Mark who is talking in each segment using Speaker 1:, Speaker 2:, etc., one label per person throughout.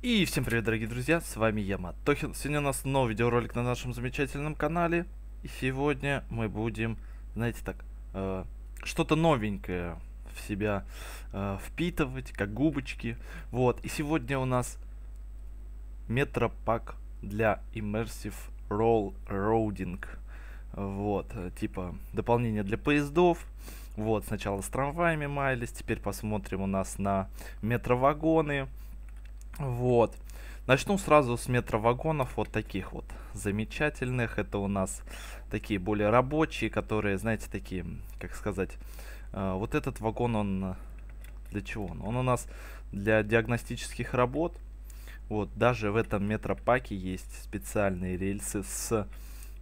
Speaker 1: И всем привет, дорогие друзья, с вами я, Матохин. Сегодня у нас новый видеоролик на нашем замечательном канале. И сегодня мы будем, знаете так, э, что-то новенькое в себя э, впитывать, как губочки. Вот, и сегодня у нас метропак для Immersive Roll Roading. Вот, э, типа дополнение для поездов. Вот, сначала с трамваями маялись, теперь посмотрим у нас на метровагоны. Вот. Начну сразу с метровагонов, вот таких вот замечательных. Это у нас такие более рабочие, которые, знаете, такие, как сказать, э, вот этот вагон, он для чего он? у нас для диагностических работ. Вот, даже в этом метропаке есть специальные рельсы с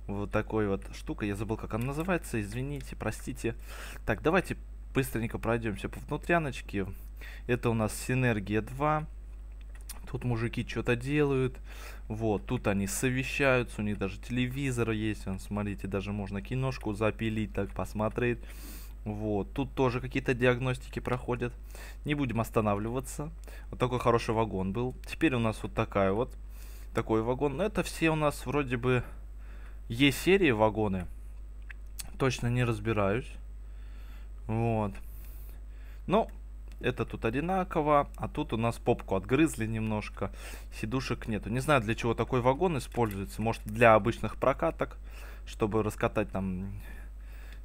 Speaker 1: вот такой вот штукой. Я забыл, как она называется, извините, простите. Так, давайте быстренько пройдемся по внутряночке. Это у нас Синергия 2 тут мужики что-то делают, вот, тут они совещаются, у них даже телевизор есть, он, смотрите, даже можно киношку запилить, так посмотреть. Вот, тут тоже какие-то диагностики проходят. Не будем останавливаться. Вот такой хороший вагон был. Теперь у нас вот такая вот, такой вагон. Но это все у нас вроде бы Е-серии вагоны. Точно не разбираюсь. Вот. Ну, это тут одинаково, а тут у нас попку отгрызли немножко, сидушек нету. Не знаю, для чего такой вагон используется, может для обычных прокаток, чтобы раскатать там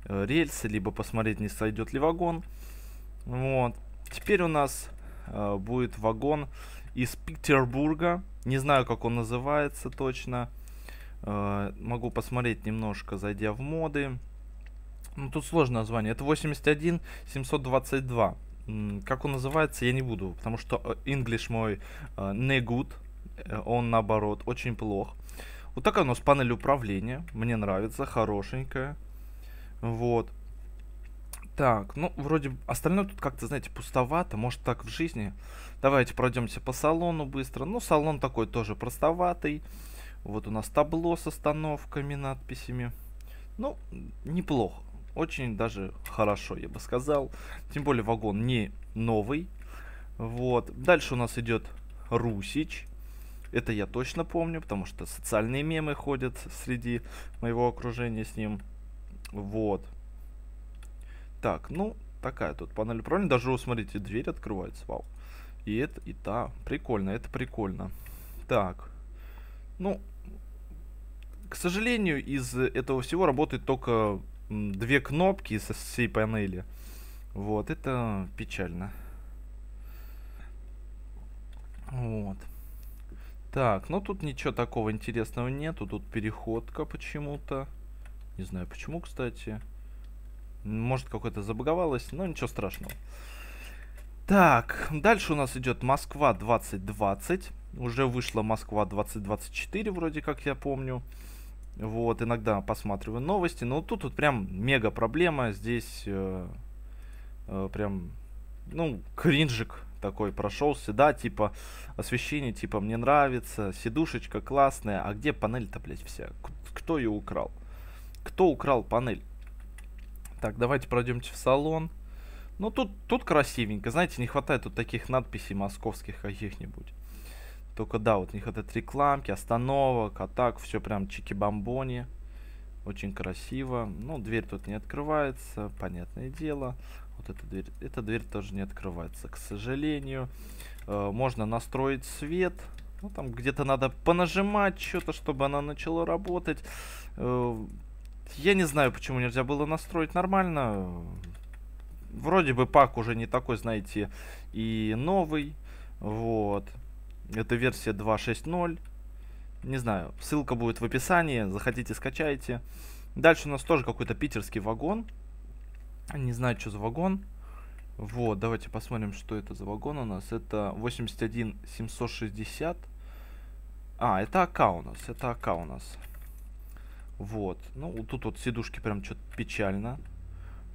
Speaker 1: э, рельсы, либо посмотреть, не сойдет ли вагон. Вот. Теперь у нас э, будет вагон из Петербурга. Не знаю, как он называется точно. Э, могу посмотреть немножко, зайдя в моды. Ну, тут сложное название. Это 81 722. Как он называется, я не буду, потому что English э, мой э, не good, э, он наоборот очень плох. Вот так оно. нас панель управления, мне нравится, хорошенькая. Вот. Так, ну, вроде остальное тут как-то, знаете, пустовато, может так в жизни. Давайте пройдемся по салону быстро. Ну, салон такой тоже простоватый. Вот у нас табло с остановками, надписями. Ну, неплохо. Очень даже хорошо, я бы сказал. Тем более вагон не новый. Вот. Дальше у нас идет Русич. Это я точно помню, потому что социальные мемы ходят среди моего окружения с ним. Вот. Так, ну, такая тут панель управления. Даже, смотрите, дверь открывается, вау. И это, и та. Прикольно, это прикольно. Так. Ну, к сожалению, из этого всего работает только две кнопки со всей панели. Вот, это печально. Вот. Так, ну тут ничего такого интересного нету. Тут переходка почему-то. Не знаю почему, кстати. Может, какое-то забаговалось, но ничего страшного. Так, дальше у нас идет Москва 2020. Уже вышла Москва 2024, вроде как я помню. Вот, иногда посматриваю новости. Но тут вот прям мега проблема. Здесь э, э, прям, ну, кринжик такой прошелся. Да, типа, освещение, типа, мне нравится. Сидушечка классная. А где панель-то, блядь, вся? Кто ее украл? Кто украл панель? Так, давайте пройдемте в салон. Ну, тут, тут красивенько. Знаете, не хватает тут таких надписей московских каких-нибудь. Только да, вот у них этот рекламки, остановок, а так все прям чики-бомбони. Очень красиво. Ну, дверь тут не открывается, понятное дело. Вот эта дверь, эта дверь тоже не открывается, к сожалению. Э, можно настроить свет. Ну, там где-то надо понажимать что-то, чтобы она начала работать. Э, я не знаю, почему нельзя было настроить нормально. Вроде бы пак уже не такой, знаете, и новый. Вот. Это версия 2.6.0. Не знаю, ссылка будет в описании. Заходите, скачайте. Дальше у нас тоже какой-то питерский вагон. Не знаю, что за вагон. Вот, давайте посмотрим, что это за вагон у нас. Это 81 760. А, это АК у нас, это АК у нас. Вот, ну тут вот сидушки прям что-то печально.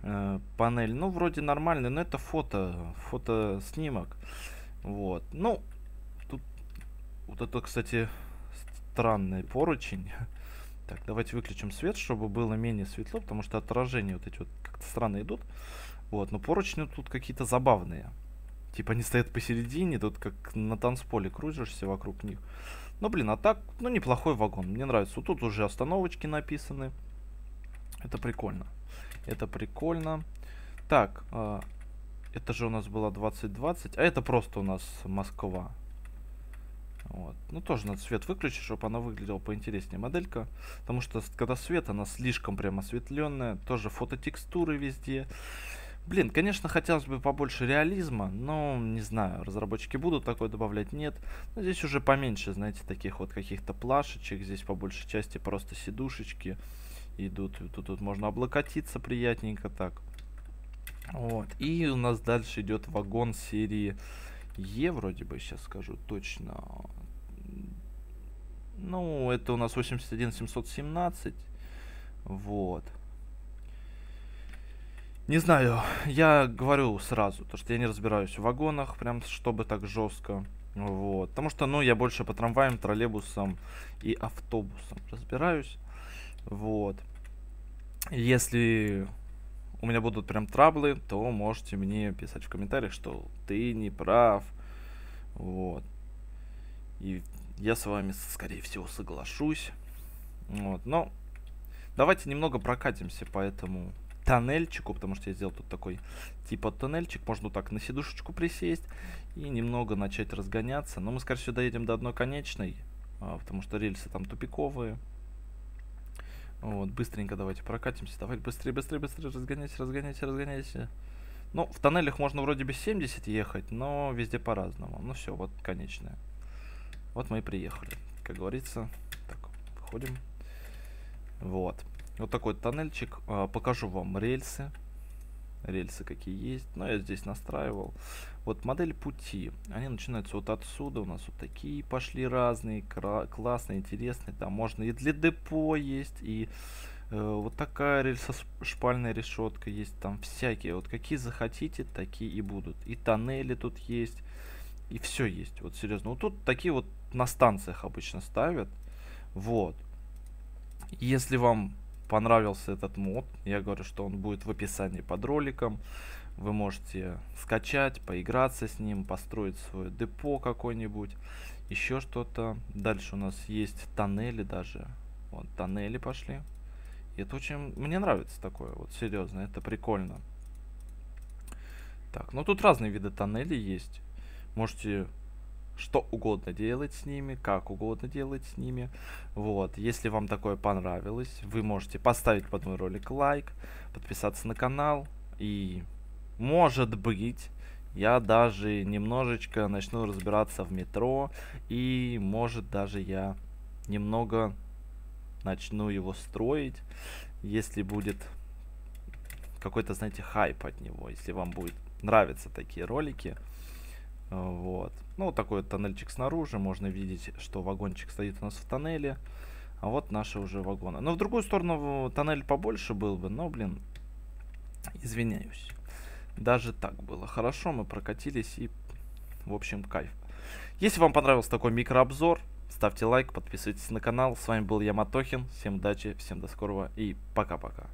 Speaker 1: Э, панель, ну вроде нормально, но это фото, фото снимок. Вот, ну вот это, кстати, странный поручень. Так, давайте выключим свет, чтобы было менее светло, потому что отражения вот эти вот как-то странно идут. Вот, но поручни тут какие-то забавные. Типа они стоят посередине, тут как на танцполе кружишься вокруг них. Но, ну, блин, а так, ну, неплохой вагон. Мне нравится. Вот тут уже остановочки написаны. Это прикольно. Это прикольно. Так, э, это же у нас было 2020. А это просто у нас Москва. Вот. Ну, тоже надо свет выключить, чтобы она выглядела поинтереснее моделька. Потому что когда свет, она слишком прям осветленная. Тоже фототекстуры везде. Блин, конечно, хотелось бы побольше реализма, но не знаю, разработчики будут такое добавлять, нет. Но здесь уже поменьше, знаете, таких вот каких-то плашечек. Здесь по большей части просто сидушечки идут. Тут, тут можно облокотиться приятненько так. Вот. И у нас дальше идет вагон серии Е вроде бы, сейчас скажу точно. Ну, это у нас 81 717, Вот. Не знаю, я говорю сразу, то что я не разбираюсь в вагонах, прям чтобы так жестко. Вот. Потому что, ну, я больше по трамваям, троллейбусам и автобусам разбираюсь. Вот. Если у меня будут прям траблы, то можете мне писать в комментариях, что ты не прав. Вот. И я с вами, скорее всего, соглашусь. Вот, но давайте немного прокатимся по этому тоннельчику, потому что я сделал тут такой типа тоннельчик. Можно так на сидушечку присесть и немного начать разгоняться. Но мы, скорее всего, доедем до одной конечной, а, потому что рельсы там тупиковые. Вот, быстренько давайте прокатимся. Давай, быстрее, быстрее, быстрее, разгоняйся, разгоняйся, разгоняйся. Ну, в тоннелях можно вроде без 70 ехать, но везде по-разному. Ну все, вот конечное. Вот мы и приехали, как говорится. Так, выходим. Вот. Вот такой тоннельчик. А, покажу вам рельсы. Рельсы какие есть. Но ну, я здесь настраивал. Вот модель пути. Они начинаются вот отсюда. У нас вот такие пошли разные, классные, интересные. Там можно и для депо есть, и э, вот такая рельсошпальная решетка есть. Там всякие. Вот какие захотите, такие и будут. И тоннели тут есть. И все есть. Вот серьезно. Вот тут такие вот на станциях обычно ставят. Вот. Если вам понравился этот мод, я говорю, что он будет в описании под роликом. Вы можете скачать, поиграться с ним, построить свое депо какой нибудь еще что-то. Дальше у нас есть тоннели даже. Вот, тоннели пошли. И это очень... Мне нравится такое, вот серьезно, это прикольно. Так, ну тут разные виды тоннелей есть. Можете что угодно делать с ними, как угодно делать с ними. Вот, если вам такое понравилось, вы можете поставить под мой ролик лайк, подписаться на канал и может быть, я даже немножечко начну разбираться в метро. И может даже я немного начну его строить, если будет какой-то, знаете, хайп от него, если вам будет нравиться такие ролики. Вот. Ну, вот такой вот тоннельчик снаружи. Можно видеть, что вагончик стоит у нас в тоннеле. А вот наши уже вагоны. Но в другую сторону тоннель побольше был бы, но, блин, извиняюсь. Даже так было. Хорошо, мы прокатились и, в общем, кайф. Если вам понравился такой микрообзор, ставьте лайк, подписывайтесь на канал. С вами был я Матохин Всем удачи, всем до скорого и пока-пока.